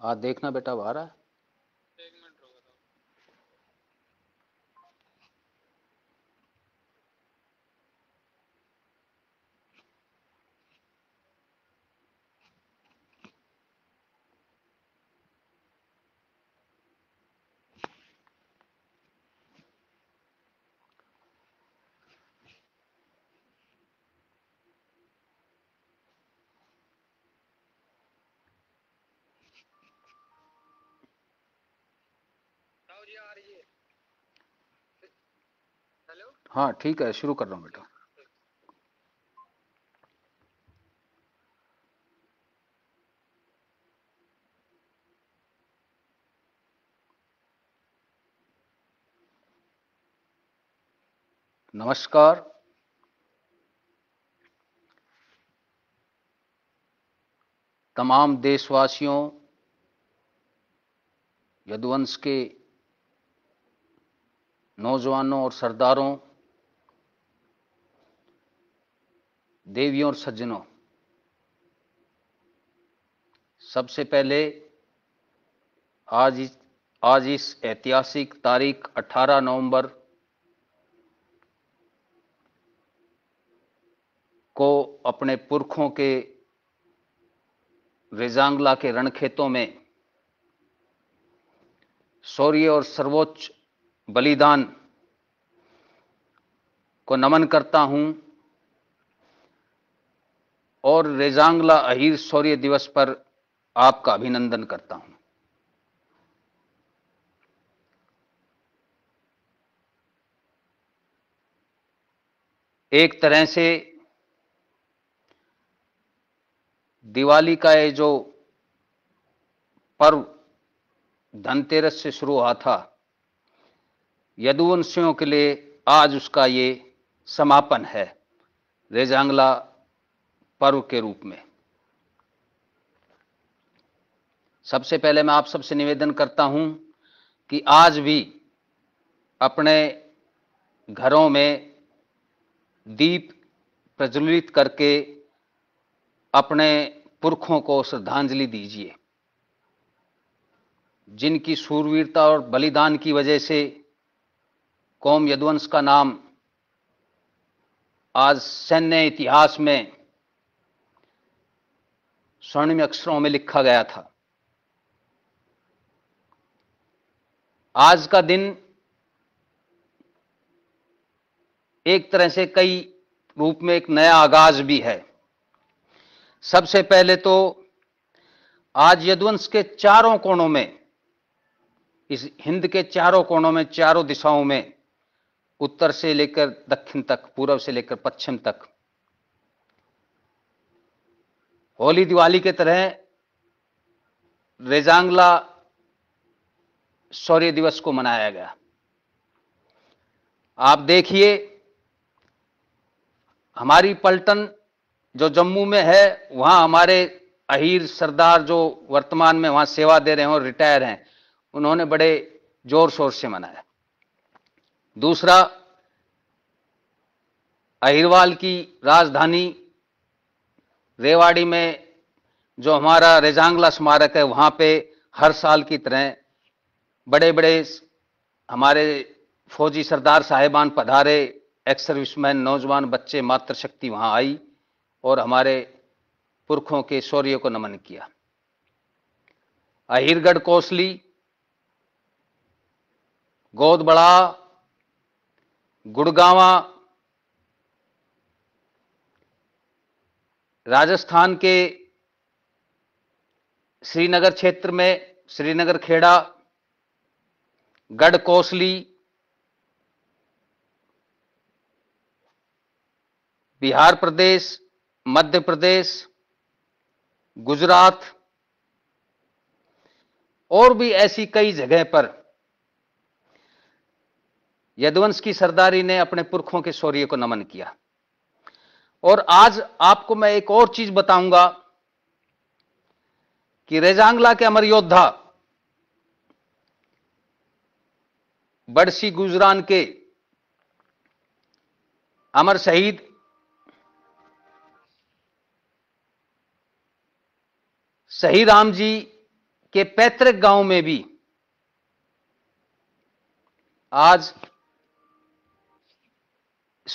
हाँ देखना बेटा वो आ रहा है हाँ ठीक है शुरू कर रहा हूँ बेटा नमस्कार तमाम देशवासियों यदुवंश के नौजवानों और सरदारों देवियों और सज्जनों सबसे पहले आज इस आज इस ऐतिहासिक तारीख 18 नवंबर को अपने पुरखों के रेजांगला के रणखेतों में शौर्य और सर्वोच्च बलिदान को नमन करता हूं और रेजांगला अहिर शौर्य दिवस पर आपका अभिनंदन करता हूं एक तरह से दिवाली का ये जो पर्व धनतेरस से शुरू हुआ था यदुवंशियों के लिए आज उसका ये समापन है रेजांगला पर्व के रूप में सबसे पहले मैं आप सबसे निवेदन करता हूं कि आज भी अपने घरों में दीप प्रज्वलित करके अपने पुरखों को श्रद्धांजलि दीजिए जिनकी सूरवीरता और बलिदान की वजह से कौम यदुवंश का नाम आज सैन्य इतिहास में स्वर्णिम अक्षरों में लिखा गया था आज का दिन एक तरह से कई रूप में एक नया आगाज भी है सबसे पहले तो आज यदुवंश के चारों कोणों में इस हिंद के चारों कोणों में चारों दिशाओं में उत्तर से लेकर दक्षिण तक पूर्व से लेकर पश्चिम तक होली दिवाली के तरह रेजांगला शौर्य दिवस को मनाया गया आप देखिए हमारी पलटन जो जम्मू में है वहां हमारे अहीर सरदार जो वर्तमान में वहां सेवा दे रहे हैं और रिटायर हैं उन्होंने बड़े जोर शोर से मनाया दूसरा अहिरवाल की राजधानी रेवाड़ी में जो हमारा रेजांगला स्मारक है वहाँ पे हर साल की तरह बड़े बड़े हमारे फौजी सरदार साहेबान पधारे एक्स सर्विसमैन नौजवान बच्चे मातृशक्ति वहाँ आई और हमारे पुरखों के शौर्य को नमन किया अहिरगढ़ कोसली गोदबड़ा गुड़गावा राजस्थान के श्रीनगर क्षेत्र में श्रीनगर खेड़ा कोसली बिहार प्रदेश मध्य प्रदेश गुजरात और भी ऐसी कई जगह पर यदुवंश की सरदारी ने अपने पुरखों के शौर्य को नमन किया और आज आपको मैं एक और चीज बताऊंगा कि रेजांगला के अमर योद्धा बड़सी गुजरान के अमर शहीद सही राम जी के पैतृक गांव में भी आज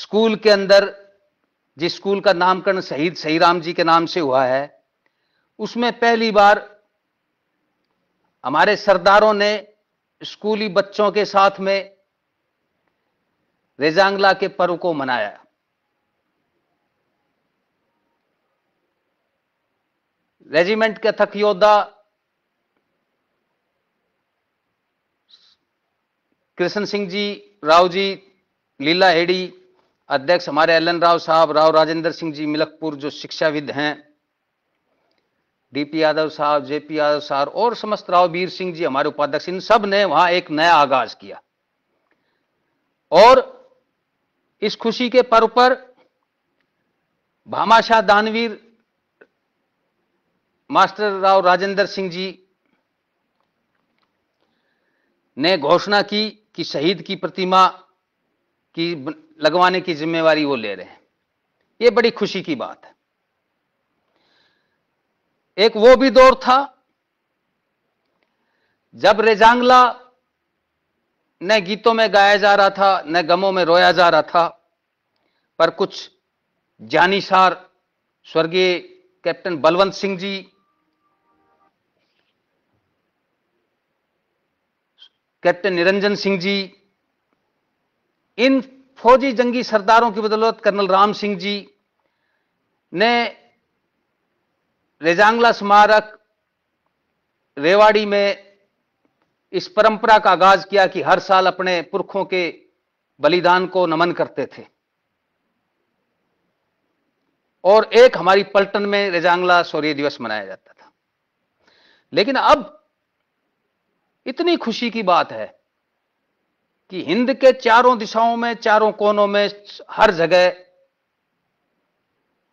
स्कूल के अंदर जिस स्कूल का नामकरण शहीद सही राम जी के नाम से हुआ है उसमें पहली बार हमारे सरदारों ने स्कूली बच्चों के साथ में रेजांगला के पर्व को मनाया रेजिमेंट के थक योद्धा कृष्ण सिंह जी राव जी लीला हेड़ी अध्यक्ष हमारे एल एन राव साहब राव राजेंद्र सिंह जी मिलकपुर जो शिक्षाविद हैं डीपी यादव साहब जेपी यादव साहब और समस्त राव वीर सिंह जी हमारे उपाध्यक्ष इन सब ने वहां एक नया आगाज किया और इस खुशी के पर्व पर भामाशाह दानवीर मास्टर राव राजेंद्र सिंह जी ने घोषणा की कि शहीद की प्रतिमा की लगवाने की जिम्मेवारी वो ले रहे हैं ये बड़ी खुशी की बात है एक वो भी दौर था जब रेजांगला न गीतों में गाया जा रहा था न गमों में रोया जा रहा था पर कुछ जानीसार स्वर्गीय कैप्टन बलवंत सिंह जी कैप्टन निरंजन सिंह जी इन फौजी जंगी सरदारों की बदौलत कर्नल राम सिंह जी ने रेजांगला स्मारक रेवाड़ी में इस परंपरा का आगाज किया कि हर साल अपने पुरखों के बलिदान को नमन करते थे और एक हमारी पलटन में रेजांगला शौर्य दिवस मनाया जाता था लेकिन अब इतनी खुशी की बात है कि हिंद के चारों दिशाओं में चारों कोनों में हर जगह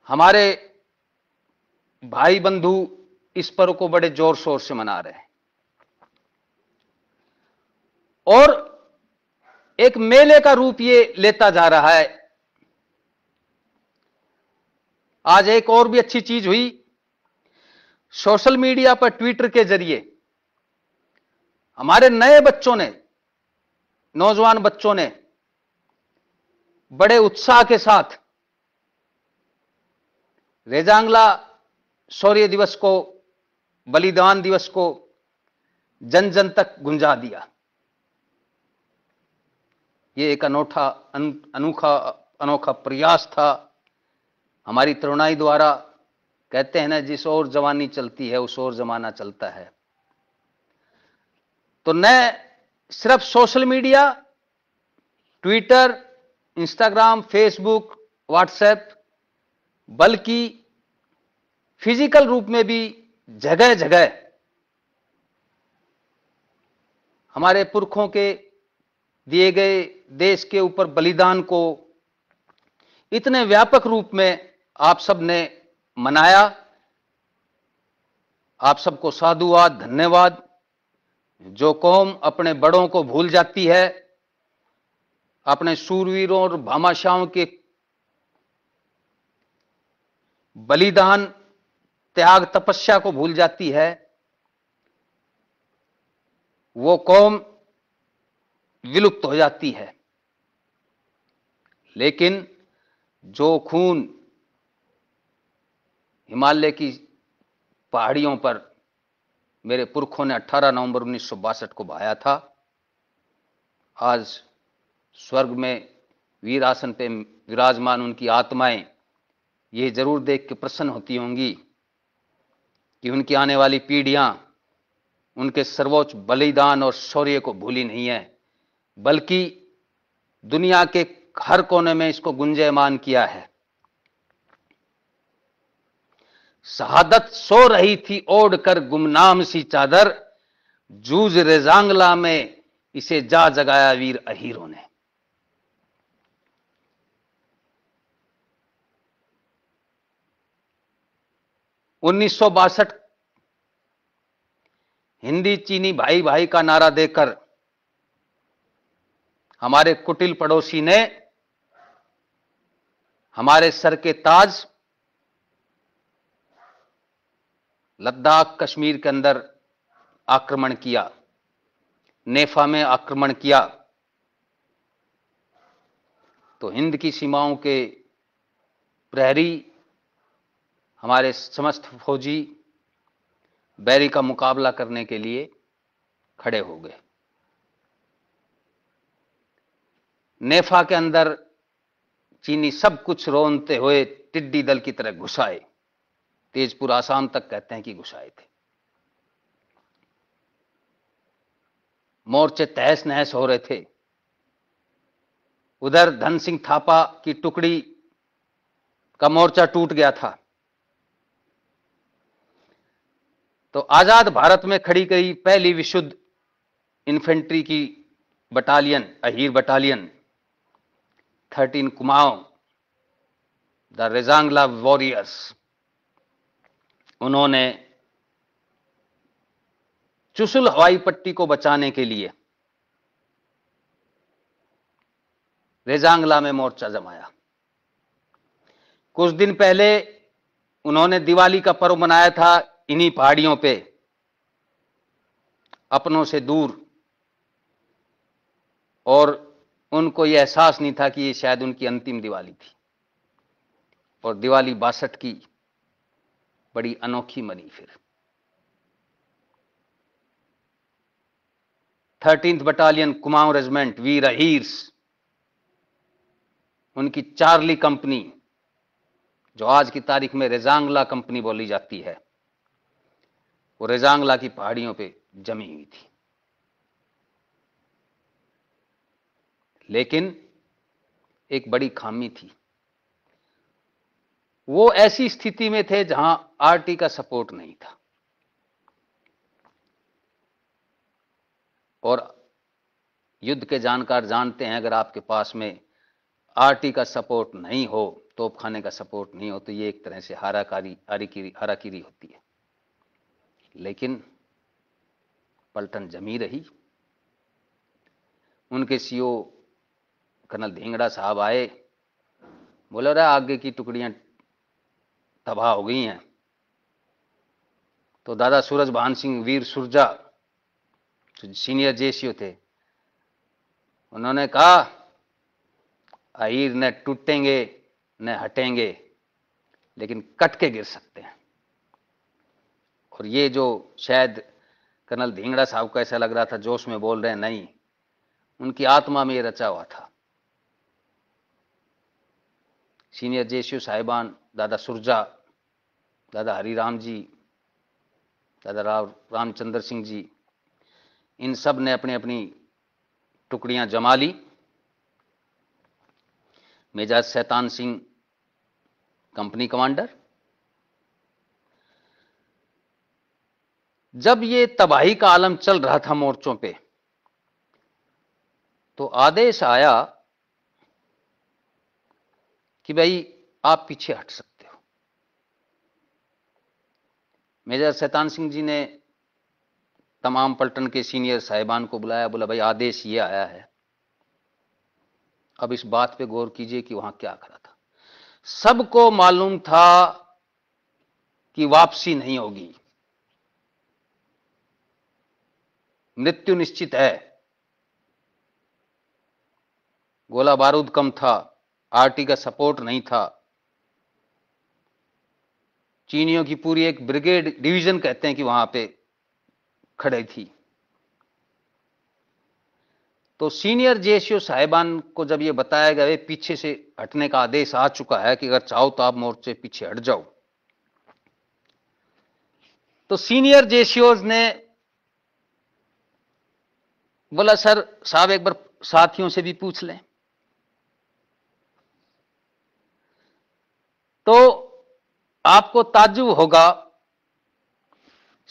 हमारे भाई बंधु इस पर्व को बड़े जोर शोर से मना रहे हैं और एक मेले का रूप ये लेता जा रहा है आज एक और भी अच्छी चीज हुई सोशल मीडिया पर ट्विटर के जरिए हमारे नए बच्चों ने नौजवान बच्चों ने बड़े उत्साह के साथ रेजांगला शौर्य दिवस को बलिदान दिवस को जन जन तक गुंजा दिया ये एक अनोखा अनोखा अनोखा प्रयास था हमारी तरुणाई द्वारा कहते हैं ना जिस और जवानी चलती है उस और जमाना चलता है तो न सिर्फ social media Twitter Instagram Facebook WhatsApp बल्कि फिजिकल रूप में भी जगह जगह हमारे पुरखों के दिए गए देश के ऊपर बलिदान को इतने व्यापक रूप में आप सब ने मनाया आप सबको साधुवाद धन्यवाद जो कौम अपने बड़ों को भूल जाती है अपने सूरवीरों और भामाशाहों के बलिदान त्याग तपस्या को भूल जाती है वो कौम विलुप्त हो जाती है लेकिन जो खून हिमालय की पहाड़ियों पर मेरे पुरखों ने 18 नवंबर उन्नीस को बहाया था आज स्वर्ग में वीर आसन पे विराजमान उनकी आत्माएं ये जरूर देख के प्रसन्न होती होंगी कि उनकी आने वाली पीढ़ियां उनके सर्वोच्च बलिदान और शौर्य को भूली नहीं है बल्कि दुनिया के हर कोने में इसको गुंजयमान किया है शहादत सो रही थी ओढ़ कर गुमनाम सी चादर जूझ रेजांगला में इसे जा जगाया वीर अहीरों ने उन्नीस हिंदी चीनी भाई भाई का नारा देकर हमारे कुटिल पड़ोसी ने हमारे सर के ताज लद्दाख कश्मीर के अंदर आक्रमण किया नेफा में आक्रमण किया तो हिंद की सीमाओं के प्रहरी हमारे समस्त फौजी बैरी का मुकाबला करने के लिए खड़े हो गए नेफा के अंदर चीनी सब कुछ रोनते हुए टिड्डी दल की तरह घुसाए तेजपुर आसाम तक कहते हैं कि घुस आए थे मोर्चे तहस नहस हो रहे थे उधर धन सिंह थापा की टुकड़ी का मोर्चा टूट गया था तो आजाद भारत में खड़ी गई पहली विशुद्ध इन्फेंट्री की battalion Ahir battalion thirteen Kumaon the Rezang La warriors उन्होंने चुसुल हवाई पट्टी को बचाने के लिए रेजांगला में मोर्चा जमाया कुछ दिन पहले उन्होंने दिवाली का पर्व मनाया था इन्हीं पहाड़ियों पे अपनों से दूर और उनको यह एहसास नहीं था कि ये शायद उनकी अंतिम दिवाली थी और दिवाली बासठ की बड़ी अनोखी मनी फिर थर्टींथ बटालियन कुमाऊं रेजिमेंट वीर अहीर्स उनकी चार्ली कंपनी जो आज की तारीख में रेजांगला कंपनी बोली जाती है वो रेजांगला की पहाड़ियों पे जमी हुई थी लेकिन एक बड़ी खामी थी वो ऐसी स्थिति में थे जहां आरटी का सपोर्ट नहीं था और युद्ध के जानकार जानते हैं अगर आपके पास में आरटी का सपोर्ट नहीं हो तोपखाने का सपोर्ट नहीं हो तो ये एक तरह से हराकारी हराकिरी होती है लेकिन पलटन जमी रही उनके सीओ कर्नल ढींगड़ा साहब आए बोले रहा आगे की टुकड़ियां तबाह हो गई हैं तो दादा सूरज भान सिंह वीर सुरजा सीनियर सीनियर जेसीओ थे उन्होंने कहा आहिर न टूटेंगे न हटेंगे लेकिन कट के गिर सकते हैं और ये जो शायद कर्नल धींगड़ा साहब को ऐसा लग रहा था जोश में बोल रहे हैं नहीं उनकी आत्मा में ये रचा हुआ था सीनियर जेसीओ साहिबान दादा सुरजा दादा हरिराम जी दादा राव रामचंद्र सिंह जी इन सब ने अपनी अपनी टुकड़ियां जमा ली मेजर सैतान सिंह कंपनी कमांडर जब ये तबाही का आलम चल रहा था मोर्चों पे तो आदेश आया कि भाई आप पीछे हट सकते हो मेजर शैतान सिंह जी ने तमाम पलटन के सीनियर साहिबान को बुलाया बोला भाई आदेश ये आया है अब इस बात पे गौर कीजिए कि वहां क्या खड़ा था सबको मालूम था कि वापसी नहीं होगी मृत्यु निश्चित है गोला बारूद कम था आरटी का सपोर्ट नहीं था चीनियों की पूरी एक ब्रिगेड डिवीजन कहते हैं कि वहां पे खड़े थी तो सीनियर जेसीओ साहिबान को जब ये बताया गया पीछे से हटने का आदेश आ चुका है कि अगर चाहो तो आप मोर्चे पीछे हट जाओ तो सीनियर जेसीओ ने बोला सर साहब एक बार साथियों से भी पूछ लें तो आपको ताजुब होगा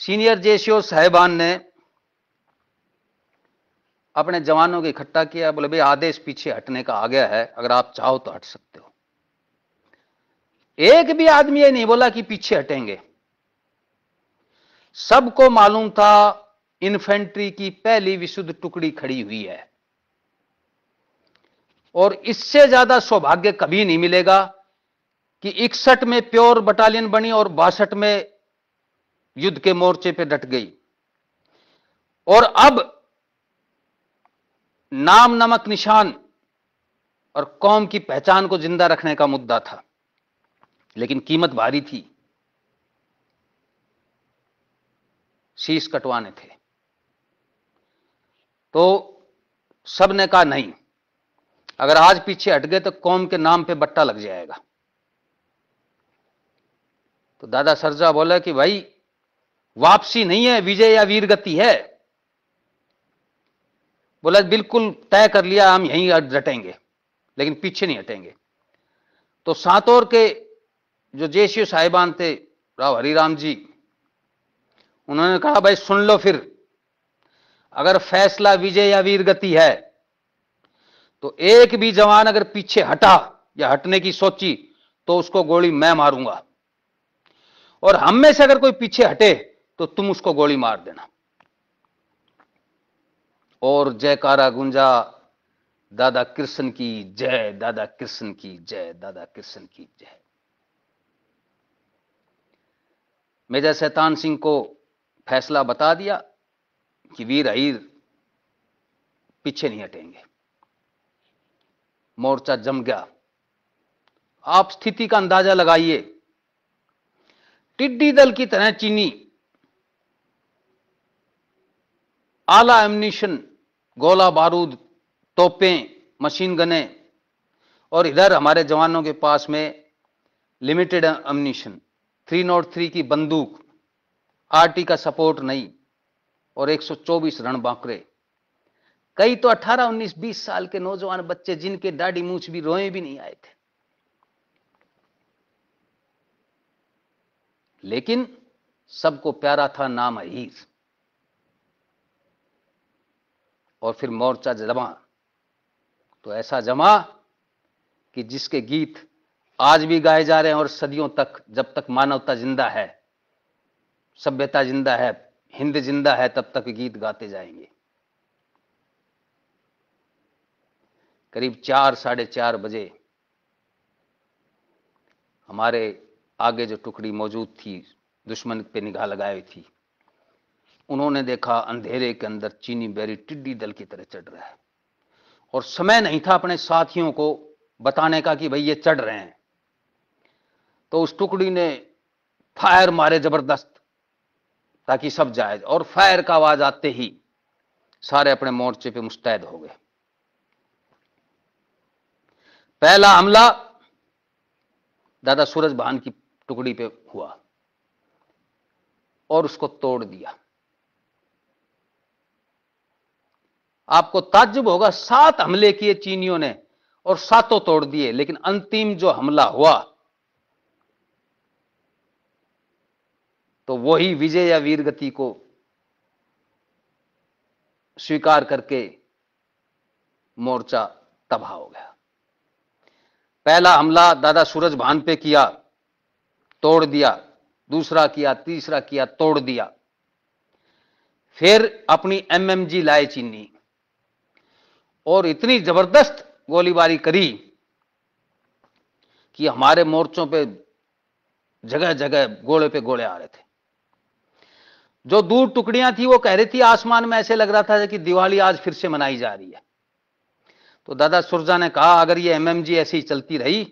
सीनियर जेसीओ साहेबान ने अपने जवानों को इकट्ठा किया बोले भाई आदेश पीछे हटने का आ गया है अगर आप चाहो तो हट सकते हो एक भी आदमी ये नहीं बोला कि पीछे हटेंगे सबको मालूम था इन्फेंट्री की पहली विशुद्ध टुकड़ी खड़ी हुई है और इससे ज्यादा सौभाग्य कभी नहीं मिलेगा कि इकसठ में प्योर बटालियन बनी और बासठ में युद्ध के मोर्चे पे डट गई और अब नाम नमक निशान और कौम की पहचान को जिंदा रखने का मुद्दा था लेकिन कीमत भारी थी शीश कटवाने थे तो सब ने कहा नहीं अगर आज पीछे हट गए तो कौम के नाम पे बट्टा लग जाएगा तो दादा सरजा बोला कि भाई वापसी नहीं है विजय या वीरगति है बोला बिल्कुल तय कर लिया हम यहीं डटेंगे लेकिन पीछे नहीं हटेंगे तो सातोर के जो जेसीओ साहिबान थे राव हरिराम जी उन्होंने कहा भाई सुन लो फिर अगर फैसला विजय या वीरगति है तो एक भी जवान अगर पीछे हटा या हटने की सोची तो उसको गोली मैं मारूंगा और हम में से अगर कोई पीछे हटे तो तुम उसको गोली मार देना और जयकारा गुंजा दादा कृष्ण की जय दादा कृष्ण की जय दादा कृष्ण की जय मेजर शैतान सिंह को फैसला बता दिया कि वीर अहिर पीछे नहीं हटेंगे मोर्चा जम गया आप स्थिति का अंदाजा लगाइए टिड्डी दल की तरह चीनी आला एमनिशन गोला बारूद तोपें मशीन गने और इधर हमारे जवानों के पास में लिमिटेड अमनीशन 303 की बंदूक आरटी का सपोर्ट नहीं और 124 रण बांकरे कई तो 18, 19, 20 साल के नौजवान बच्चे जिनके डाडी मूछ भी रोए भी नहीं आए थे लेकिन सबको प्यारा था नाम अहीर और फिर मोर्चा जमा तो ऐसा जमा कि जिसके गीत आज भी गाए जा रहे हैं और सदियों तक जब तक मानवता जिंदा है सभ्यता जिंदा है हिंद जिंदा है तब तक गीत गाते जाएंगे करीब चार साढ़े चार बजे हमारे आगे जो टुकड़ी मौजूद थी दुश्मन पे निगाह लगाई थी उन्होंने देखा अंधेरे के अंदर चीनी बेरी टिड्डी दल की तरह चढ़ रहा है और समय नहीं था अपने साथियों को बताने का कि भाई ये चढ़ रहे हैं तो उस टुकड़ी ने फायर मारे जबरदस्त ताकि सब जाए और फायर का आवाज आते ही सारे अपने मोर्चे पे मुस्तैद हो गए पहला हमला दादा सूरज भान की टुकड़ी पे हुआ और उसको तोड़ दिया आपको ताज्जुब होगा सात हमले किए चीनियों ने और सातों तोड़ दिए लेकिन अंतिम जो हमला हुआ तो वही विजय या वीरगति को स्वीकार करके मोर्चा तबाह हो गया पहला हमला दादा सूरज भान पे किया तोड़ दिया दूसरा किया तीसरा किया तोड़ दिया फिर अपनी एमएमजी लाए चीनी और इतनी जबरदस्त गोलीबारी करी कि हमारे मोर्चों पे जगह जगह गोले पे गोले आ रहे थे जो दूर टुकड़ियां थी वो कह रही थी आसमान में ऐसे लग रहा था कि दिवाली आज फिर से मनाई जा रही है तो दादा सुरजा ने कहा अगर ये एमएमजी ऐसी चलती रही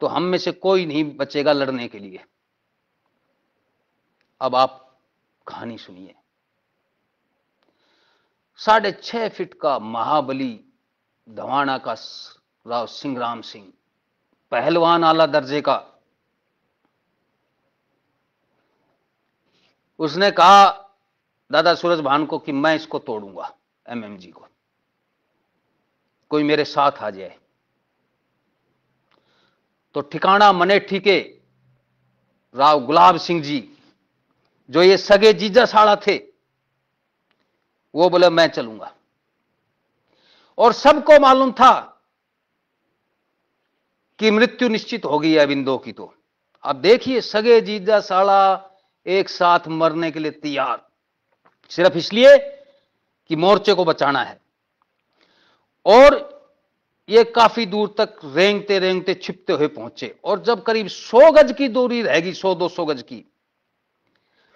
तो हम में से कोई नहीं बचेगा लड़ने के लिए अब आप कहानी सुनिए साढ़े छह फिट का महाबली धवाना का राव सिंह राम सिंह पहलवान आला दर्जे का उसने कहा दादा सूरज भान को कि मैं इसको तोड़ूंगा एमएमजी को कोई मेरे साथ आ जाए तो ठिकाना मने ठीके राव गुलाब सिंह जी जो ये सगे जीजा साड़ा थे वो बोले मैं चलूंगा और सबको मालूम था कि मृत्यु निश्चित हो गई है बिंदो की तो अब देखिए सगे जीजा साड़ा एक साथ मरने के लिए तैयार सिर्फ इसलिए कि मोर्चे को बचाना है और ये काफी दूर तक रेंगते रेंगते छिपते हुए पहुंचे और जब करीब 100 गज की दूरी रहेगी 100-200 गज की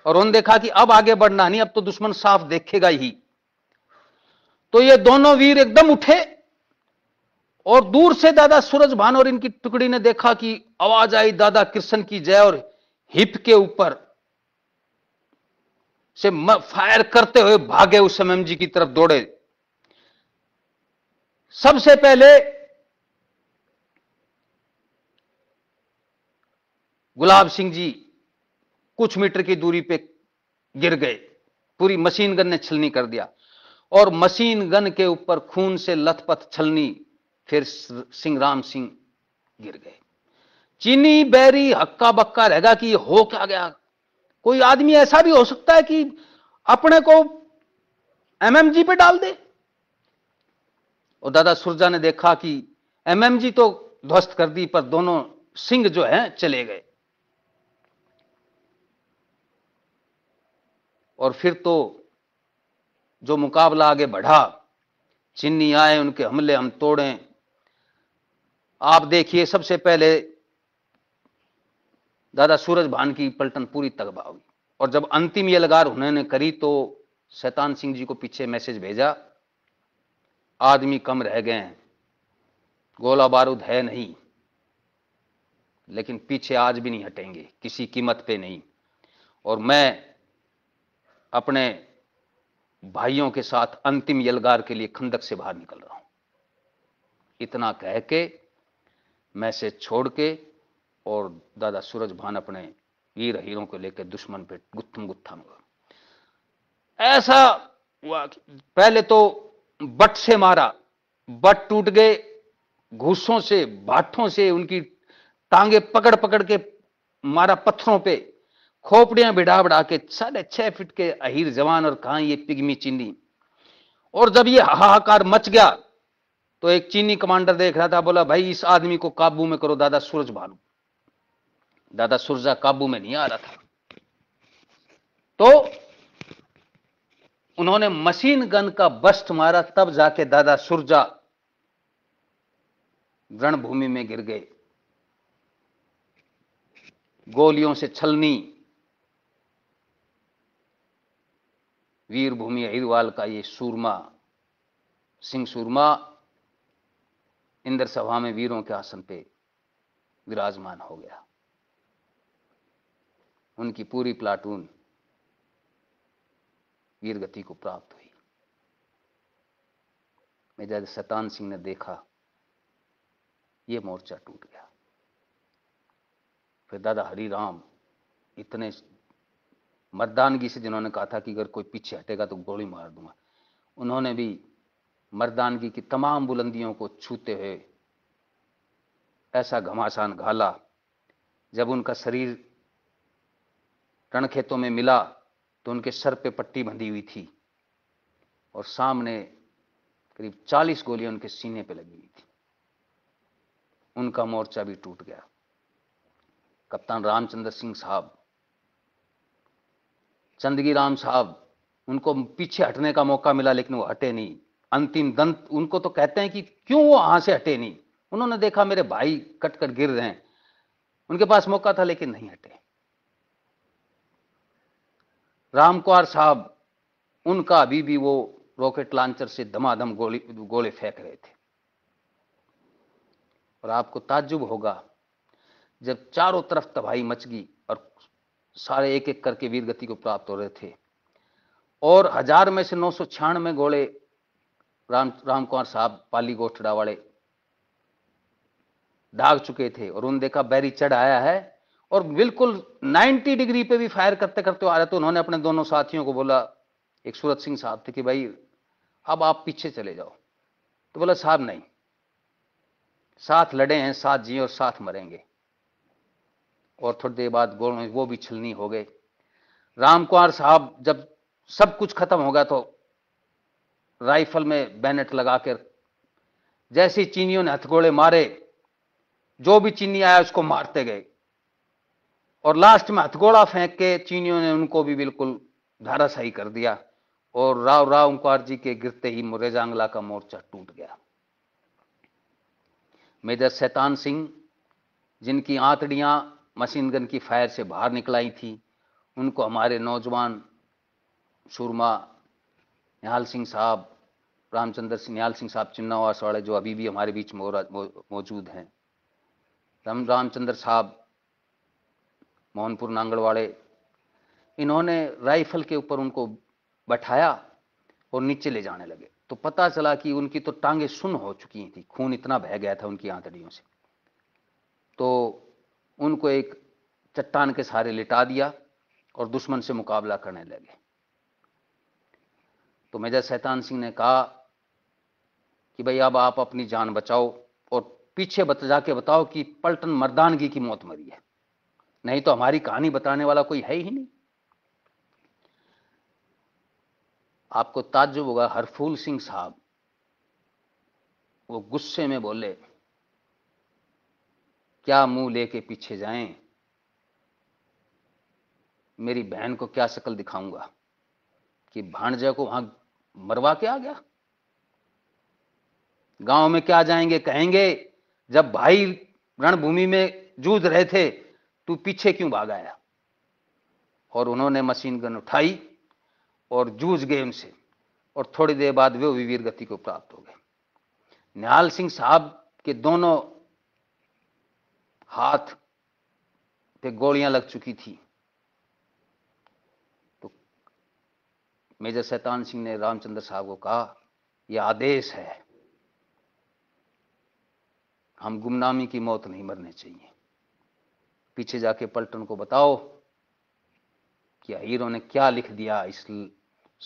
और उन्होंने देखा कि अब आगे बढ़ना नहीं अब तो दुश्मन साफ देखेगा ही तो ये दोनों वीर एकदम उठे और दूर से दादा सूरज भान और इनकी टुकड़ी ने देखा कि आवाज आई दादा कृष्ण की जय और हिप के ऊपर से फायर करते हुए भागे उस एम जी की तरफ दौड़े सबसे पहले गुलाब सिंह जी कुछ मीटर की दूरी पे गिर गए पूरी मशीन गन ने छलनी कर दिया और मशीन गन के ऊपर खून से लथपथ छलनी फिर सिंह राम सिंह गिर गए चीनी बैरी हक्का बक्का रहेगा कि हो क्या गया कोई आदमी ऐसा भी हो सकता है कि अपने को एमएमजी पे डाल दे और दादा सुरजा ने देखा कि एमएमजी तो ध्वस्त कर दी पर दोनों सिंह जो हैं चले गए और फिर तो जो मुकाबला आगे बढ़ा चिन्नी आए उनके हमले हम तोड़े आप देखिए सबसे पहले दादा सूरज भान की पलटन पूरी तगबा हुई और जब अंतिम ये लगार उन्होंने करी तो शैतान सिंह जी को पीछे मैसेज भेजा आदमी कम रह गए हैं गोला बारूद है नहीं लेकिन पीछे आज भी नहीं हटेंगे किसी कीमत पे नहीं और मैं अपने भाइयों के साथ अंतिम यलगार के लिए खंदक से बाहर निकल रहा हूं इतना कह के मैं से छोड़ के और दादा सूरज भान अपने वीर हीरों को लेकर दुश्मन पे गुत्थम गुत्थम ऐसा पहले तो बट से मारा बट टूट गए घूसों से भाठों से उनकी टांगे पकड़ पकड़ के मारा पत्थरों पे खोपड़ियां बिड़ा बिड़ा के साढ़े छह फिट के अहिर जवान और कहा ये पिगमी चीनी और जब ये हाहाकार मच गया तो एक चीनी कमांडर देख रहा था बोला भाई इस आदमी को काबू में करो दादा सूरज भानु दादा सूरजा काबू में नहीं आ रहा था तो उन्होंने मशीन गन का बस्ट मारा तब जाके दादा सुरजा रणभूमि में गिर गए गोलियों से छलनी वीरभूमि अहिरवाल का ये सूरमा सिंह सूरमा इंद्र सभा में वीरों के आसन पे विराजमान हो गया उनकी पूरी प्लाटून वीर गति को प्राप्त हुई मेजर शतान सिंह ने देखा ये मोर्चा टूट गया फिर दादा हरी राम इतने मर्दानगी से जिन्होंने कहा था कि अगर कोई पीछे हटेगा तो गोली मार दूंगा उन्होंने भी मर्दानगी की तमाम बुलंदियों को छूते हुए ऐसा घमासान घाला जब उनका शरीर रणखेतों में मिला तो उनके सर पे पट्टी बंधी हुई थी और सामने करीब 40 गोलियां उनके सीने पे लगी हुई थी उनका मोर्चा भी टूट गया कप्तान रामचंद्र सिंह साहब चंदगी राम साहब उनको पीछे हटने का मौका मिला लेकिन वो हटे नहीं अंतिम दंत उनको तो कहते हैं कि क्यों वो वहां से हटे नहीं उन्होंने देखा मेरे भाई कट कट गिर रहे हैं उनके पास मौका था लेकिन नहीं हटे राम कुमार साहब उनका अभी भी वो रॉकेट लॉन्चर से धमाधम गोली गोले फेंक रहे थे और आपको ताज्जुब होगा जब चारों तरफ तबाही मच गई और सारे एक एक करके वीर गति को प्राप्त हो रहे थे और हजार में से नौ सौ छियानवे गोले राम राम कुमार साहब पाली गोठड़ा वाले दाग चुके थे और उन देखा बैरी चढ़ आया है और बिल्कुल 90 डिग्री पे भी फायर करते करते आ रहे तो उन्होंने अपने दोनों साथियों को बोला एक सूरत सिंह साहब थे कि भाई अब आप पीछे चले जाओ तो बोला साहब नहीं साथ लड़े हैं साथ जिए और साथ मरेंगे और थोड़ी देर बाद गोल वो भी छलनी हो गए राम कुमार साहब जब सब कुछ खत्म हो गया तो राइफल में बैनेट लगाकर जैसे चीनियों ने हथगोड़े मारे जो भी चीनी आया उसको मारते गए और लास्ट में हथगोड़ा फेंक के चीनियों ने उनको भी बिल्कुल धाराशाही कर दिया और राव राव ओंकार जी के गिरते ही मुरेजांगला का मोर्चा टूट गया मेजर शैतान सिंह जिनकी आंतड़ियां मशीन गन की फायर से बाहर निकलाई थी उनको हमारे नौजवान सुरमा निहाल सिंह साहब रामचंद्र सिंह निहाल सिंह साहब चिन्नावास वाले जो अभी भी हमारे बीच मौजूद हैं रामचंद्र साहब मोहनपुर नांगड़ वाले इन्होंने राइफल के ऊपर उनको बैठाया और नीचे ले जाने लगे तो पता चला कि उनकी तो टांगे सुन हो चुकी थी खून इतना बह गया था उनकी आंतड़ियों से तो उनको एक चट्टान के सहारे लिटा दिया और दुश्मन से मुकाबला करने लगे तो मेजर सैतान सिंह ने कहा कि भाई अब आप अपनी जान बचाओ और पीछे बत जाके बताओ कि पलटन मर्दानगी की मौत मरी है नहीं तो हमारी कहानी बताने वाला कोई है ही नहीं आपको ताज्जुब होगा हरफूल सिंह साहब वो गुस्से में बोले क्या मुंह लेके पीछे जाएं मेरी बहन को क्या शकल दिखाऊंगा कि भांडजा को वहां मरवा के आ गया गांव में क्या जाएंगे कहेंगे जब भाई रणभूमि में जूझ रहे थे तू पीछे क्यों भाग आया और उन्होंने मशीन गन उठाई और जूझ गए उनसे और थोड़ी देर बाद वे वीर गति को प्राप्त हो गए निहाल सिंह साहब के दोनों हाथ पे गोलियां लग चुकी थी तो मेजर शैतान सिंह ने रामचंद्र साहब को कहा यह आदेश है हम गुमनामी की मौत नहीं मरने चाहिए पीछे जाके पलटन को बताओ कि हीरो ने क्या लिख दिया इस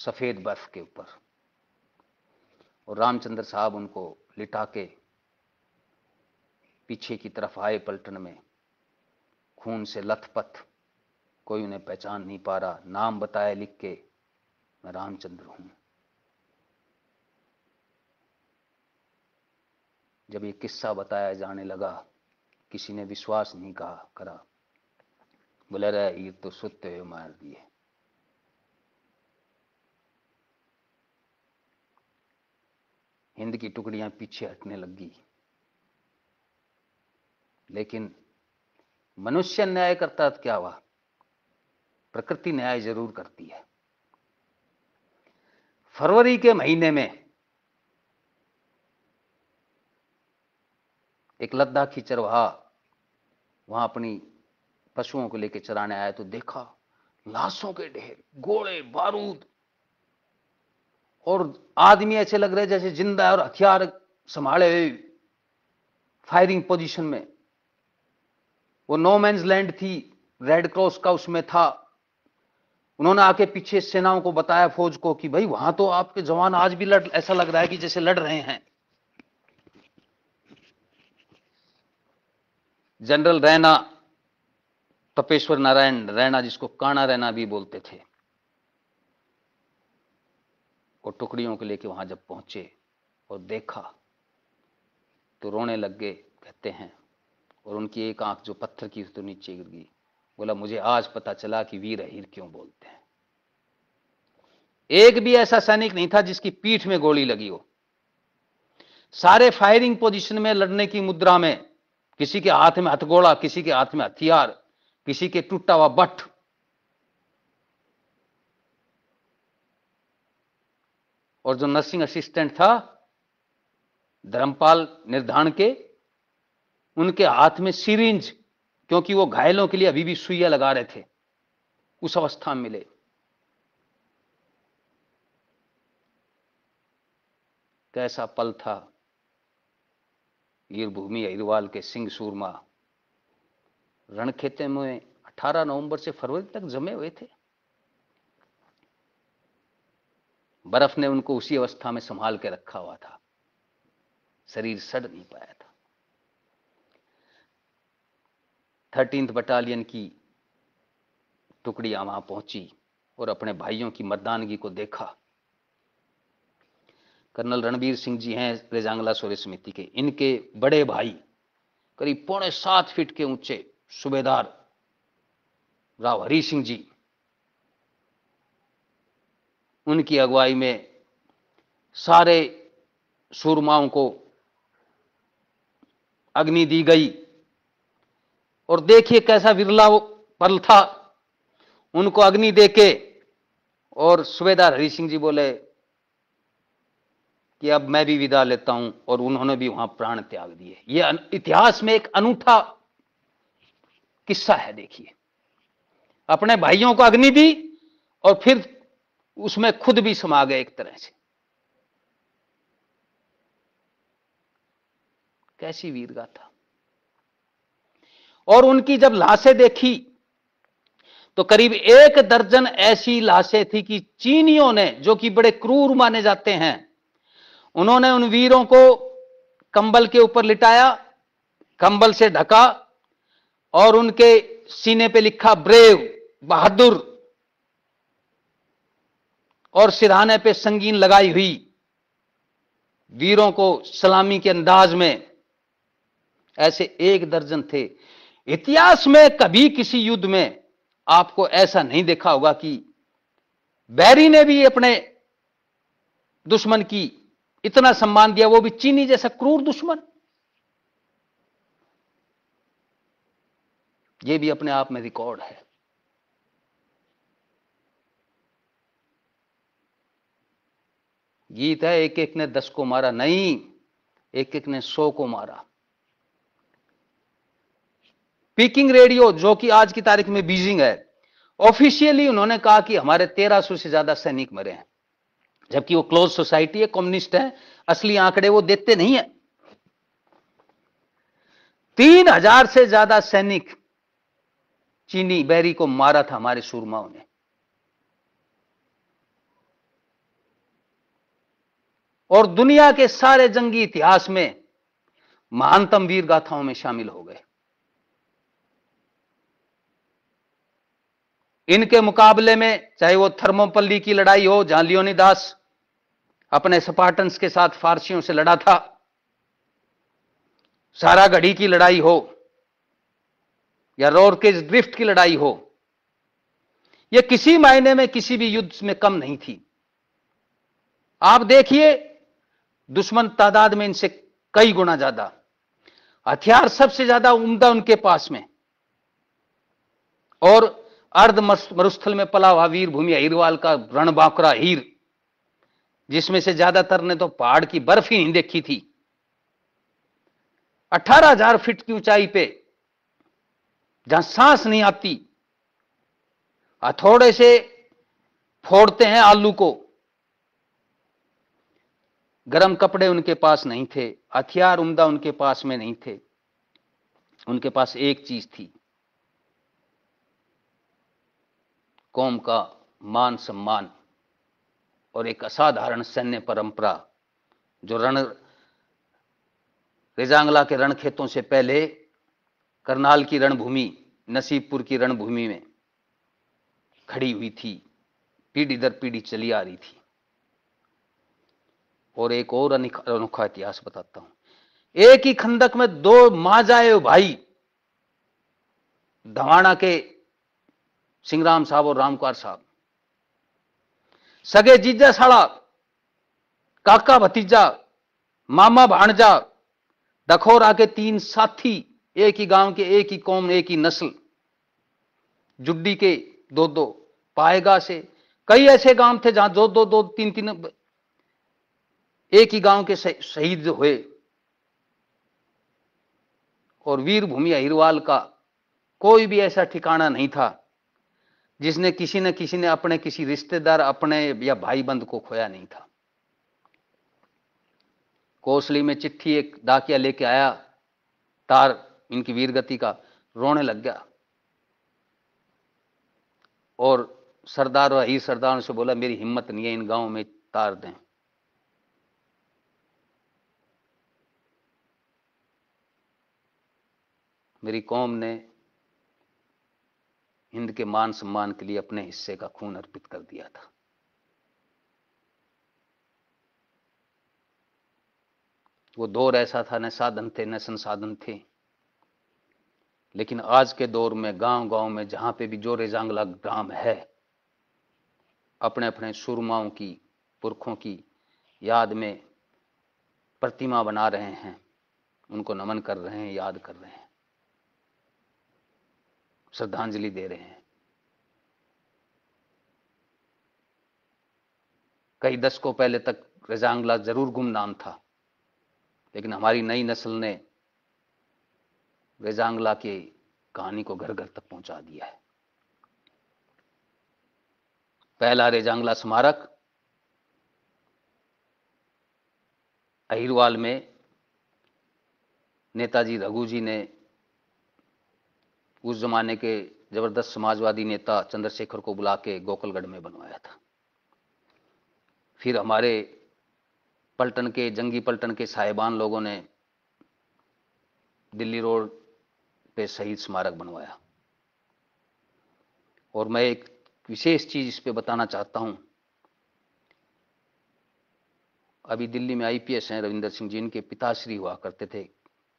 सफ़ेद बर्फ के ऊपर और रामचंद्र साहब उनको लिटा के पीछे की तरफ आए पलटन में खून से लथपथ कोई उन्हें पहचान नहीं पा रहा नाम बताया लिख के मैं रामचंद्र हूं जब ये किस्सा बताया जाने लगा किसी ने विश्वास नहीं कहा करा बोला रहा ये तो सुत्य हुए मार दिए हिंद की टुकड़ियां पीछे हटने लगी लेकिन मनुष्य न्याय करता तो क्या हुआ प्रकृति न्याय जरूर करती है फरवरी के महीने में एक लद्दाखी चरवाहा वहां अपनी पशुओं को लेकर चराने आया तो देखा लाशों के ढेर घोड़े बारूद और आदमी ऐसे लग रहे जैसे जिंदा और हथियार संभाले हुए फायरिंग पोजीशन में वो नो मैंस लैंड थी रेड क्रॉस का उसमें था उन्होंने आके पीछे सेनाओं को बताया फौज को कि भाई वहां तो आपके जवान आज भी लड़ ऐसा लग रहा है कि जैसे लड़ रहे हैं जनरल रैना तपेश्वर नारायण रैना जिसको काना रैना भी बोलते थे वो टुकड़ियों को लेके वहां जब पहुंचे और देखा तो रोने लग गए कहते हैं और उनकी एक आंख जो पत्थर की तो नीचे गिर गई बोला मुझे आज पता चला कि वीर अहिर क्यों बोलते हैं एक भी ऐसा सैनिक नहीं था जिसकी पीठ में गोली लगी हो सारे फायरिंग पोजीशन में लड़ने की मुद्रा में किसी के हाथ में हथगोड़ा किसी के हाथ में हथियार किसी के टूटा हुआ बट और जो नर्सिंग असिस्टेंट था धर्मपाल निर्धारण के उनके हाथ में सीरिंज क्योंकि वो घायलों के लिए अभी भी सुइया लगा रहे थे उस अवस्था में मिले कैसा पल था वीरभूमि अहिरवाल के सिंह सूरमा रणखेते में 18 नवंबर से फरवरी तक जमे हुए थे बर्फ ने उनको उसी अवस्था में संभाल के रखा हुआ था शरीर सड़ नहीं पाया था थर्टींथ बटालियन की टुकड़ी वहां पहुंची और अपने भाइयों की मर्दानगी को देखा कर्नल रणबीर सिंह जी हैं रेजांगला सोरे समिति के इनके बड़े भाई करीब पौने सात फीट के ऊंचे सूबेदार राव हरी सिंह जी उनकी अगुवाई में सारे सूरमाओं को अग्नि दी गई और देखिए कैसा विरला वो पल था उनको अग्नि देके और सूबेदार हरी सिंह जी बोले कि अब मैं भी विदा लेता हूं और उन्होंने भी वहां प्राण त्याग दिए यह इतिहास में एक अनूठा किस्सा है देखिए अपने भाइयों को अग्नि दी और फिर उसमें खुद भी समा गए एक तरह से कैसी गाथा और उनकी जब लाशें देखी तो करीब एक दर्जन ऐसी लाशें थी कि चीनियों ने जो कि बड़े क्रूर माने जाते हैं उन्होंने उन वीरों को कंबल के ऊपर लिटाया कंबल से ढका और उनके सीने पे लिखा ब्रेव बहादुर और सिरहाने पे संगीन लगाई हुई वीरों को सलामी के अंदाज में ऐसे एक दर्जन थे इतिहास में कभी किसी युद्ध में आपको ऐसा नहीं देखा होगा कि बैरी ने भी अपने दुश्मन की इतना सम्मान दिया वो भी चीनी जैसा क्रूर दुश्मन ये भी अपने आप में रिकॉर्ड है गीत है एक एक ने दस को मारा नहीं एक एक ने सौ को मारा पीकिंग रेडियो जो कि आज की तारीख में बीजिंग है ऑफिशियली उन्होंने कहा कि हमारे तेरह सौ से ज्यादा सैनिक मरे हैं जबकि वो क्लोज सोसाइटी है कम्युनिस्ट है असली आंकड़े वो देते नहीं है तीन हजार से ज्यादा सैनिक चीनी बैरी को मारा था हमारे सुरमाओं ने और दुनिया के सारे जंगी इतिहास में महानतम वीर गाथाओं में शामिल हो गए इनके मुकाबले में चाहे वो थर्मोपल्ली की लड़ाई हो जहां दास अपने स्पार्टन्स के साथ फारसियों से लड़ा था सारा घड़ी की लड़ाई हो या रोरकेज ड्रिफ्ट की लड़ाई हो यह किसी मायने में किसी भी युद्ध में कम नहीं थी आप देखिए दुश्मन तादाद में इनसे कई गुना ज्यादा हथियार सबसे ज्यादा उम्दा उनके पास में और अर्ध मरुस्थल में पला हुआ वीर भूमि हीरवाल का रण बाकरा हीर जिसमें से ज्यादातर ने तो पहाड़ की बर्फ ही नहीं देखी थी अठारह हजार फीट की ऊंचाई पे जहां सांस नहीं आती थोड़े से फोड़ते हैं आलू को गर्म कपड़े उनके पास नहीं थे हथियार उमदा उनके पास में नहीं थे उनके पास एक चीज थी कौम का मान सम्मान और एक असाधारण सैन्य परंपरा जो रण रेजांगला के रणखेतों से पहले करनाल की रणभूमि नसीबपुर की रणभूमि में खड़ी हुई थी पीढ़ी दर पीढ़ी चली आ रही थी और एक और अनोखा इतिहास बताता हूं एक ही खंडक में दो माँ जाए भाई धवाणा के सिंगराम साहब और रामकुमार साहब सगे जीजा साला काका भतीजा मामा भाणजा डखोरा के तीन साथी एक ही गांव के एक ही कौम एक ही नस्ल जुड्डी के दो दो पाएगा से कई ऐसे गांव थे जहां दो दो दो तीन तीन एक ही गांव के शहीद हुए और वीरभूमि अहिरवाल का कोई भी ऐसा ठिकाना नहीं था जिसने किसी न किसी ने अपने किसी रिश्तेदार अपने या भाई बंद को खोया नहीं था कोसली में चिट्ठी एक डाकिया लेके आया तार इनकी वीरगति का रोने लग गया और सरदार और ही सरदार से बोला मेरी हिम्मत नहीं है इन गांव में तार दें मेरी कौम ने हिंद के मान सम्मान के लिए अपने हिस्से का खून अर्पित कर दिया था वो दौर ऐसा था न साधन थे न संसाधन थे लेकिन आज के दौर में गांव गांव में जहां पे भी जो रेजांगला ग्राम है अपने अपने सुरमाओं की पुरखों की याद में प्रतिमा बना रहे हैं उनको नमन कर रहे हैं याद कर रहे हैं श्रद्धांजलि दे रहे हैं कई दशकों पहले तक रजांगला जरूर गुमनाम था लेकिन हमारी नई नस्ल ने रजांगला की कहानी को घर घर तक पहुंचा दिया है पहला रेजांगला स्मारक अहिरवाल में नेताजी रघु जी ने उस जमाने के जबरदस्त समाजवादी नेता चंद्रशेखर को बुला के गोकलगढ़ में बनवाया था फिर हमारे पलटन के जंगी पलटन के साहिबान लोगों ने दिल्ली रोड पे शहीद स्मारक बनवाया और मैं एक विशेष चीज इस पे बताना चाहता हूं अभी दिल्ली में आईपीएस हैं रविंदर सिंह जी इनके पिताश्री हुआ करते थे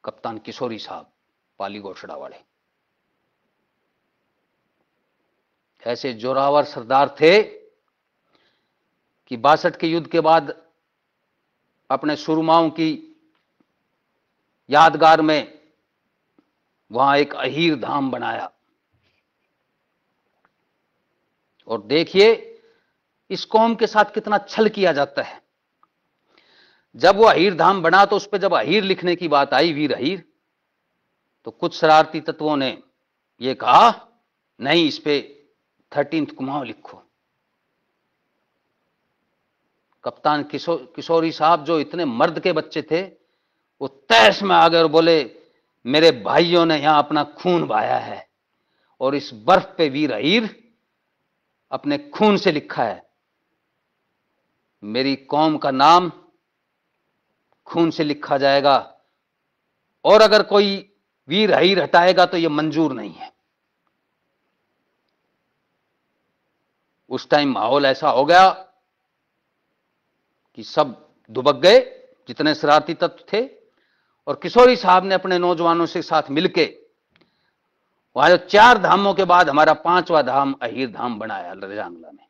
कप्तान किशोरी साहब पाली घोषणा वाले ऐसे जोरावर सरदार थे कि बासठ के युद्ध के बाद अपने सुरमाओं की यादगार में वहां एक अहीर धाम बनाया और देखिए इस कौम के साथ कितना छल किया जाता है जब वो अहीर धाम बना तो उस पर जब अहीर लिखने की बात आई वीर अहीर तो कुछ शरारती तत्वों ने ये कहा नहीं इस पर थर्टींथ कुमाओ लिखो कप्तान किशो किशोरी साहब जो इतने मर्द के बच्चे थे वो तैश में आ गए और बोले मेरे भाइयों ने यहां अपना खून बहाया है और इस बर्फ पे वीर अहीर अपने खून से लिखा है मेरी कौम का नाम खून से लिखा जाएगा और अगर कोई वीर अहीर हटाएगा तो यह मंजूर नहीं है उस टाइम माहौल ऐसा हो गया कि सब दुबक गए जितने शरारती तत्व थे और किशोरी साहब ने अपने नौजवानों से साथ मिलके वहां जो चार धामों के बाद हमारा पांचवा धाम अहिर धाम बनाया रजांगला में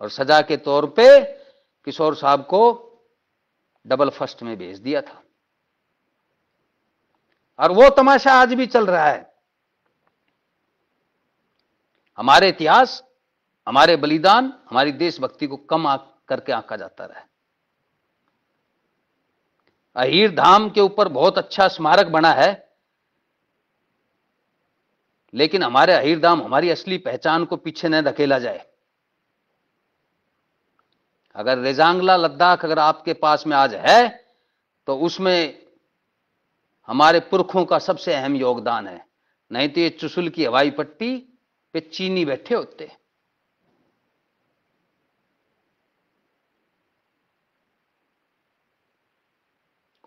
और सजा के तौर पे किशोर साहब को डबल फर्स्ट में भेज दिया था और वो तमाशा आज भी चल रहा है हमारे इतिहास हमारे बलिदान हमारी देशभक्ति को कम आ, करके आंका जाता रहा अहीर धाम के ऊपर बहुत अच्छा स्मारक बना है लेकिन हमारे अहीर धाम हमारी असली पहचान को पीछे न धकेला जाए अगर रेजांगला लद्दाख अगर आपके पास में आज है तो उसमें हमारे पुरखों का सबसे अहम योगदान है नहीं तो ये चुसुल की हवाई पट्टी पे चीनी बैठे होते हैं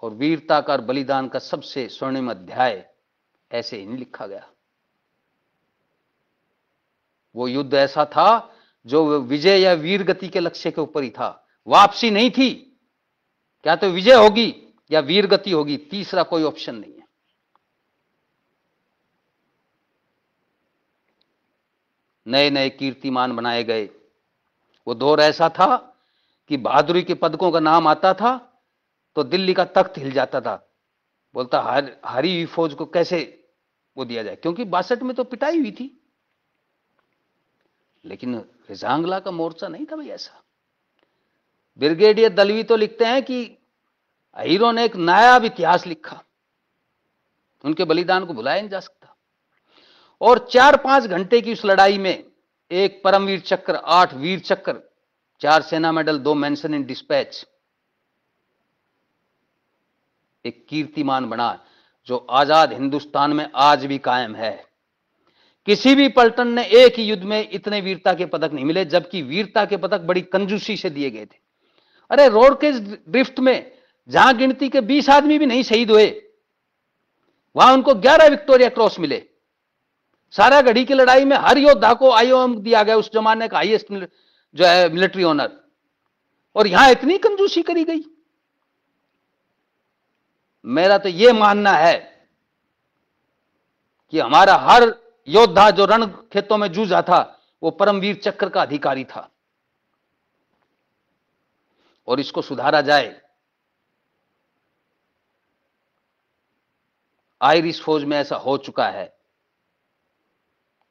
और वीरता का और बलिदान का सबसे स्वर्णिम अध्याय ऐसे ही नहीं लिखा गया वो युद्ध ऐसा था जो विजय या वीर गति के लक्ष्य के ऊपर ही था वापसी नहीं थी क्या तो विजय होगी या वीर गति होगी तीसरा कोई ऑप्शन नहीं है नए नए कीर्तिमान बनाए गए वो दौर ऐसा था कि बहादुरी के पदकों का नाम आता था तो दिल्ली का तख्त हिल जाता था बोलता हर हरी हुई फौज को कैसे वो दिया जाए क्योंकि बासठ में तो पिटाई हुई थी लेकिन रिजांगला का मोर्चा नहीं था भाई ऐसा ब्रिगेडियर दलवी तो लिखते हैं कि हीरो ने एक नायाब इतिहास लिखा उनके बलिदान को भुलाया नहीं जा सकता और चार पांच घंटे की उस लड़ाई में एक परमवीर चक्र आठ वीर चक्र चार सेना मेडल दो मेंशन इन डिस्पैच एक कीर्तिमान बना जो आजाद हिंदुस्तान में आज भी कायम है किसी भी पलटन ने एक ही युद्ध में इतने वीरता के पदक नहीं मिले जबकि वीरता के पदक बड़ी कंजूसी से दिए गए थे अरे रोड के ड्रिफ्ट में जहां गिनती के 20 आदमी भी नहीं शहीद हुए वहां उनको 11 विक्टोरिया क्रॉस मिले सारा घड़ी की लड़ाई में हर योद्धा को आईओएम दिया गया उस जमाने का हाईएस्ट जो है मिलिट्री ऑनर और यहां इतनी कंजूसी करी गई मेरा तो यह मानना है कि हमारा हर योद्धा जो रण खेतों में जूझा था वो परमवीर चक्र का अधिकारी था और इसको सुधारा जाए आयरिश फौज में ऐसा हो चुका है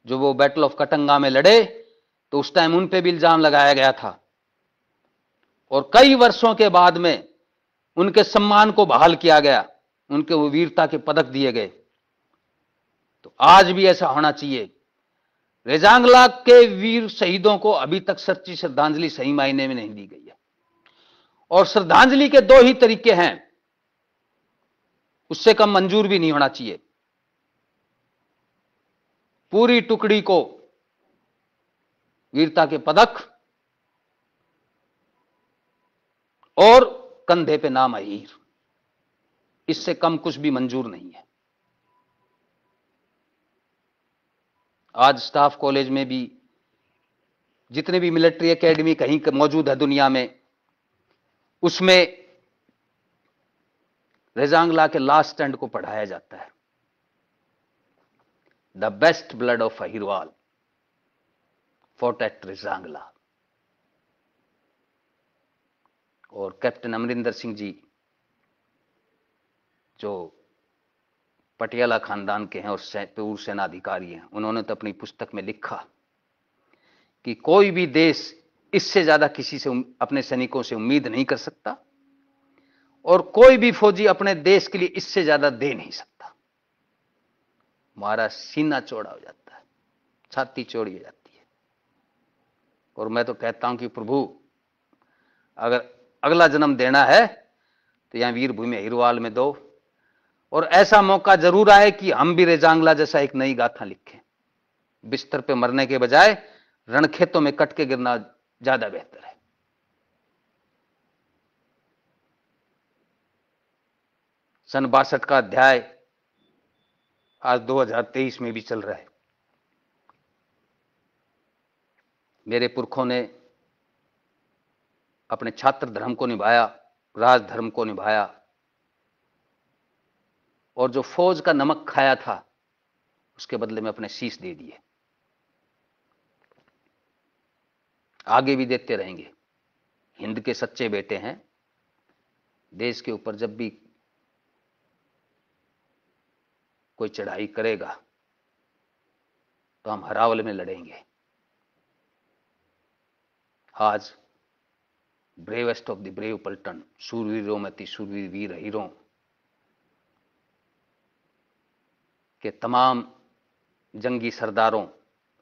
जो वो बैटल ऑफ कटंगा में लड़े तो उस टाइम उन पे भी इल्जाम लगाया गया था और कई वर्षों के बाद में उनके सम्मान को बहाल किया गया उनके वो वीरता के पदक दिए गए तो आज भी ऐसा होना चाहिए रेजांगला के वीर शहीदों को अभी तक सच्ची श्रद्धांजलि सही मायने में नहीं दी गई है और श्रद्धांजलि के दो ही तरीके हैं उससे कम मंजूर भी नहीं होना चाहिए पूरी टुकड़ी को वीरता के पदक और कंधे पे नाम अहीर इससे कम कुछ भी मंजूर नहीं है आज स्टाफ कॉलेज में भी जितने भी मिलिट्री एकेडमी कहीं मौजूद है दुनिया में उसमें रेजांगला के लास्ट स्टैंड को पढ़ाया जाता है the best blood of Ahirwal fort at Rezang La और कैप्टन अमरिंदर सिंह जी जो पटियाला खानदान के हैं और पूर्व सेना सेनाधिकारी हैं उन्होंने तो अपनी पुस्तक में लिखा कि कोई भी देश इससे ज़्यादा किसी से अपने सैनिकों से उम्मीद नहीं कर सकता और कोई भी फौजी अपने देश के लिए इससे ज़्यादा दे नहीं सकता हमारा सीना चौड़ा हो जाता है छाती चौड़ी हो जाती है और मैं तो कहता हूं कि प्रभु अगर अगला जन्म देना है तो यहाँ वीरभूमि हिरवाल में दो और ऐसा मौका जरूर आए कि हम भी रेजांगला जैसा एक नई गाथा लिखें बिस्तर पे मरने के बजाय रणखेतों में कट के गिरना ज्यादा बेहतर है सन बासठ का अध्याय आज 2023 में भी चल रहा है मेरे पुरखों ने अपने छात्र धर्म को निभाया राज धर्म को निभाया और जो फौज का नमक खाया था उसके बदले में अपने शीश दे दिए आगे भी देते रहेंगे हिंद के सच्चे बेटे हैं देश के ऊपर जब भी कोई चढ़ाई करेगा तो हम हरावल में लड़ेंगे आज ब्रेवेस्ट ऑफ द ब्रेव पल्टन सूरवीरों में थी सूरवीर वीर हीरो के तमाम जंगी सरदारों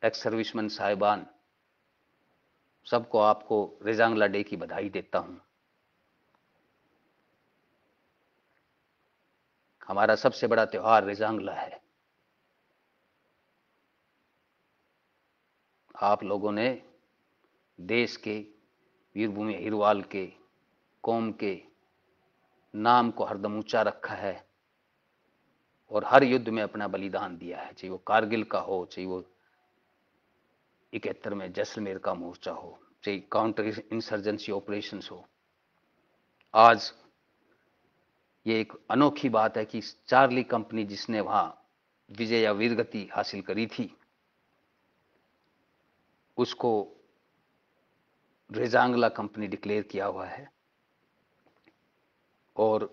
एक्स सर्विसमैन साहिबान सबको आपको रेजांगला डे की बधाई देता हूं हमारा सबसे बड़ा त्यौहार रेजांगला है आप लोगों ने देश के वीरभूमि हिरवाल के कौम के नाम को हरदम ऊंचा रखा है और हर युद्ध में अपना बलिदान दिया है चाहे वो कारगिल का हो चाहे वो इकहत्तर में जैसलमेर का मोर्चा हो चाहे काउंटर इंसर्जेंसी ऑपरेशन हो आज ये एक अनोखी बात है कि चार्ली कंपनी जिसने वहां विजय या वीरगति हासिल करी थी उसको रेजांगला कंपनी डिक्लेयर किया हुआ है और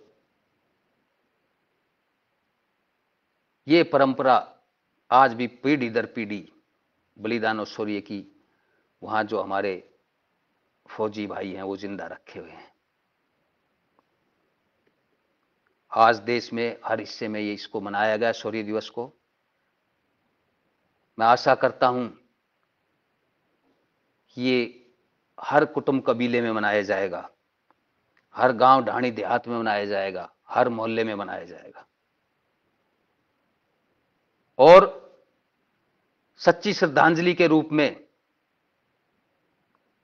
ये परंपरा आज भी पीढ़ी दर पीढ़ी बलिदान और शौर्य की वहां जो हमारे फौजी भाई हैं वो जिंदा रखे हुए हैं आज देश में हर हिस्से में ये इसको मनाया गया शौर्य दिवस को मैं आशा करता हूं ये हर कुटुंब कबीले में मनाया जाएगा हर गांव ढाणी देहात में मनाया जाएगा हर मोहल्ले में मनाया जाएगा और सच्ची श्रद्धांजलि के रूप में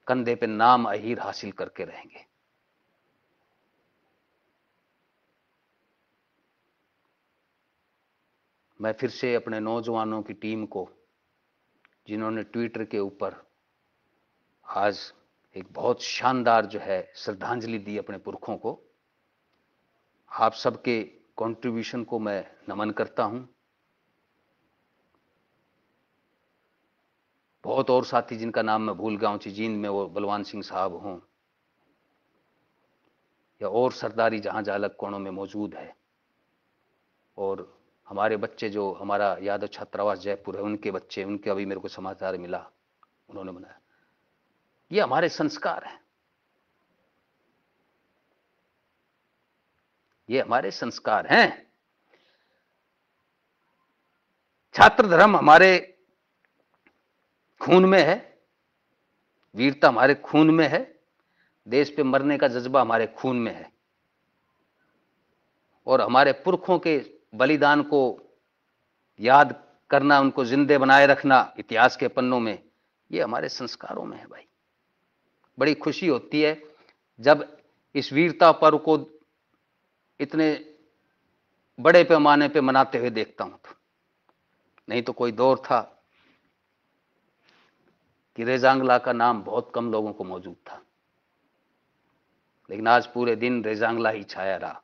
कंधे पे नाम अहिर हासिल करके रहेंगे मैं फिर से अपने नौजवानों की टीम को जिन्होंने ट्विटर के ऊपर आज एक बहुत शानदार जो है श्रद्धांजलि दी अपने पुरखों को आप सबके कंट्रीब्यूशन को मैं नमन करता हूं बहुत और साथी जिनका नाम मैं भूल गया हूं चिजींद में वो बलवान सिंह साहब हों या और सरदारी जहां जालक कोणों में मौजूद है और हमारे बच्चे जो हमारा यादव छात्रावास जयपुर है उनके बच्चे उनके अभी मेरे को समाचार मिला उन्होंने बनाया ये हमारे संस्कार हैं ये हमारे संस्कार हैं छात्र धर्म हमारे खून में है वीरता हमारे खून में है देश पे मरने का जज्बा हमारे खून में है और हमारे पुरखों के बलिदान को याद करना उनको जिंदे बनाए रखना इतिहास के पन्नों में ये हमारे संस्कारों में है भाई बड़ी खुशी होती है जब इस वीरता पर्व को इतने बड़े पैमाने पे मनाते हुए देखता हूं तो नहीं तो कोई दौर था कि रेजांगला का नाम बहुत कम लोगों को मौजूद था लेकिन आज पूरे दिन रेजांगला ही छाया रहा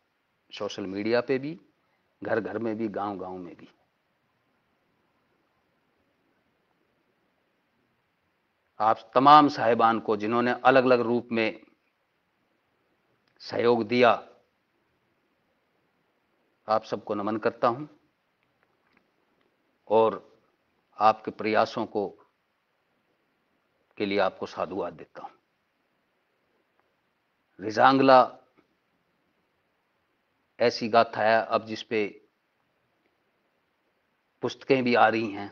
सोशल मीडिया पे भी घर घर में भी गांव गांव में भी आप तमाम साहिबान को जिन्होंने अलग अलग रूप में सहयोग दिया आप सबको नमन करता हूं और आपके प्रयासों को के लिए आपको साधुवाद देता हूं रिजांगला ऐसी गाथा है अब जिसपे पुस्तकें भी आ रही हैं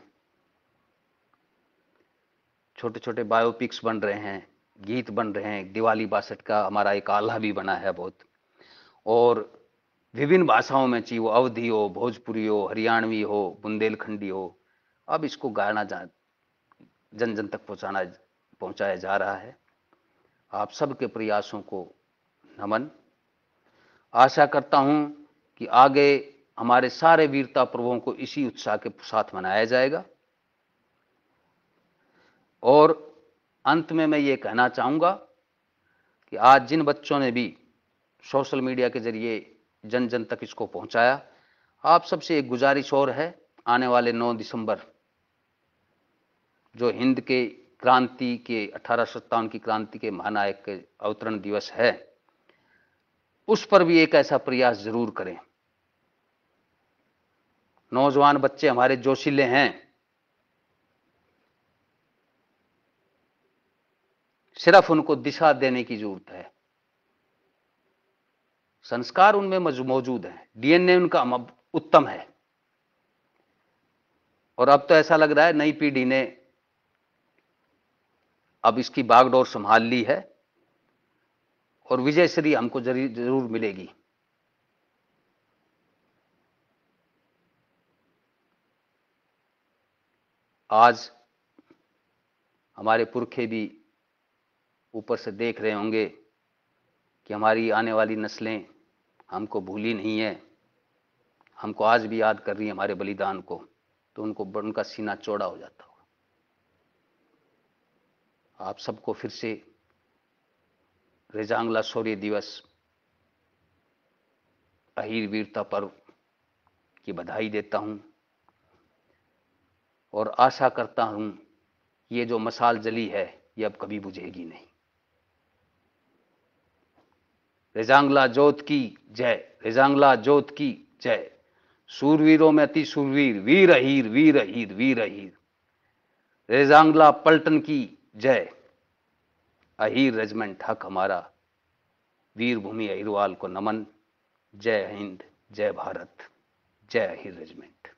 छोटे छोटे बायोपिक्स बन रहे हैं गीत बन रहे हैं दिवाली बासठ का हमारा एक आल्हा भी बना है बहुत और विभिन्न भाषाओं में चाहिए वो अवधि हो भोजपुरी हो हरियाणवी हो बुंदेलखंडी हो अब इसको गाना जा जन जन तक पहुँचाना पहुँचाया जा रहा है आप सबके प्रयासों को नमन आशा करता हूँ कि आगे हमारे सारे वीरता प्रभुओं को इसी उत्साह के साथ मनाया जाएगा और अंत में मैं ये कहना चाहूँगा कि आज जिन बच्चों ने भी सोशल मीडिया के जरिए जन जन तक इसको पहुँचाया आप सबसे एक गुजारिश और है आने वाले 9 दिसंबर जो हिंद के क्रांति के अठारह की क्रांति के महानायक के अवतरण दिवस है उस पर भी एक ऐसा प्रयास जरूर करें नौजवान बच्चे हमारे जोशीले हैं सिर्फ उनको दिशा देने की जरूरत है संस्कार उनमें मौजूद है डीएनए उनका उत्तम है और अब तो ऐसा लग रहा है नई पीढ़ी ने अब इसकी बागडोर संभाल ली है और विजयश्री हमको जरूर मिलेगी आज हमारे पुरखे भी ऊपर से देख रहे होंगे कि हमारी आने वाली नस्लें हमको भूली नहीं है हमको आज भी याद कर रही है हमारे बलिदान को तो उनको उनका सीना चौड़ा हो जाता होगा आप सबको फिर से रेजांगला शौर्य दिवस अहिर वीरता पर्व की बधाई देता हूँ और आशा करता हूँ ये जो मसाल जली है ये अब कभी बुझेगी नहीं रेजांगला जोत की जय रेजांगला जोत की जय सूरवीरों में अति सूरवीर वीर अहीर वीर अहीर वीर अहीर रेजांगला पलटन की जय अहीर रेजमेंट हक हमारा वीर भूमि अहिरवाल को नमन जय हिंद जय भारत जय अहीर रेजिमेंट